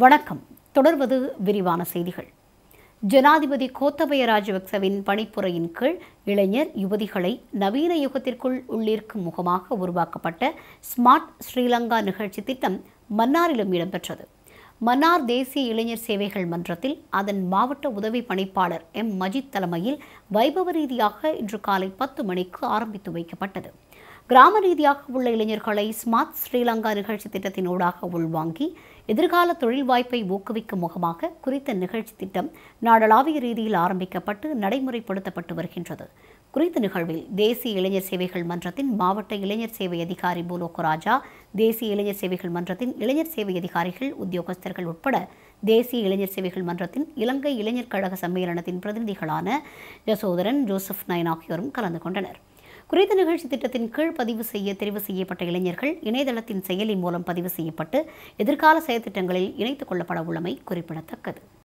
வணக்கம் தொடர்வது விரிவான செய்திகள் ஜனாதிபதி கோத்தபய ராஜபக்சவின் பணிப்புரையின் கீழ் இளைஞர் யுவதிகளை நவீன யுகத்திற்குள் உள்ளிருக்கும் முகமாக உருவாக்கப்பட்ட ஸ்மார்ட் ஸ்ரீலங்கா நிகழ்ச்சி திட்டம் மன்னாரிலும் இடம்பெற்றது மன்னார் தேசிய இளைஞர் சேவைகள் மன்றத்தில் அதன் மாவட்ட உதவி பணிப்பாளர் எம் மஜித் தலைமையில் வைபவ ரீதியாக இன்று காலை பத்து மணிக்கு ஆரம்பித்து வைக்கப்பட்டது கிராம ரீதியாக உள்ள இளைஞர்களை ஸ்மார்ட் ஸ்ரீலங்கா நிகழ்ச்சி திட்டத்தினூடாக உள்வாங்கி எதிர்கால தொழில் வாய்ப்பை ஊக்குவிக்கும் முகமாக குறித்த நிகழ்ச்சி திட்டம் நாடளாவிய ரீதியில் ஆரம்பிக்கப்பட்டு நடைமுறைப்படுத்தப்பட்டு வருகின்றது குறித்த நிகழ்வில் தேசிய இளைஞர் சேவைகள் மன்றத்தின் மாவட்ட இளைஞர் சேவை அதிகாரி ராஜா தேசிய இளைஞர் சேவைகள் மன்றத்தின் இளைஞர் சேவை அதிகாரிகள் உத்தியோகஸ்தர்கள் உட்பட தேசிய இளைஞர் சேவைகள் மன்றத்தின் இலங்கை இளைஞர் கழக சம்மேளனத்தின் பிரதிநிதிகளான யசோதரன் ஜோசப் நயன் ஆகியோரும் கலந்து கொண்டனர் குறித்த நிகழ்ச்சி திட்டத்தின் கீழ் பதிவு செய்ய தெரிவு செய்யப்பட்ட இளைஞர்கள் இணையதளத்தின் செயலி மூலம் பதிவு செய்யப்பட்டு எதிர்கால செயற்திட்டங்களில் இணைத்துக் கொள்ளப்பட உள்ளமை குறிப்பிடத்தக்கது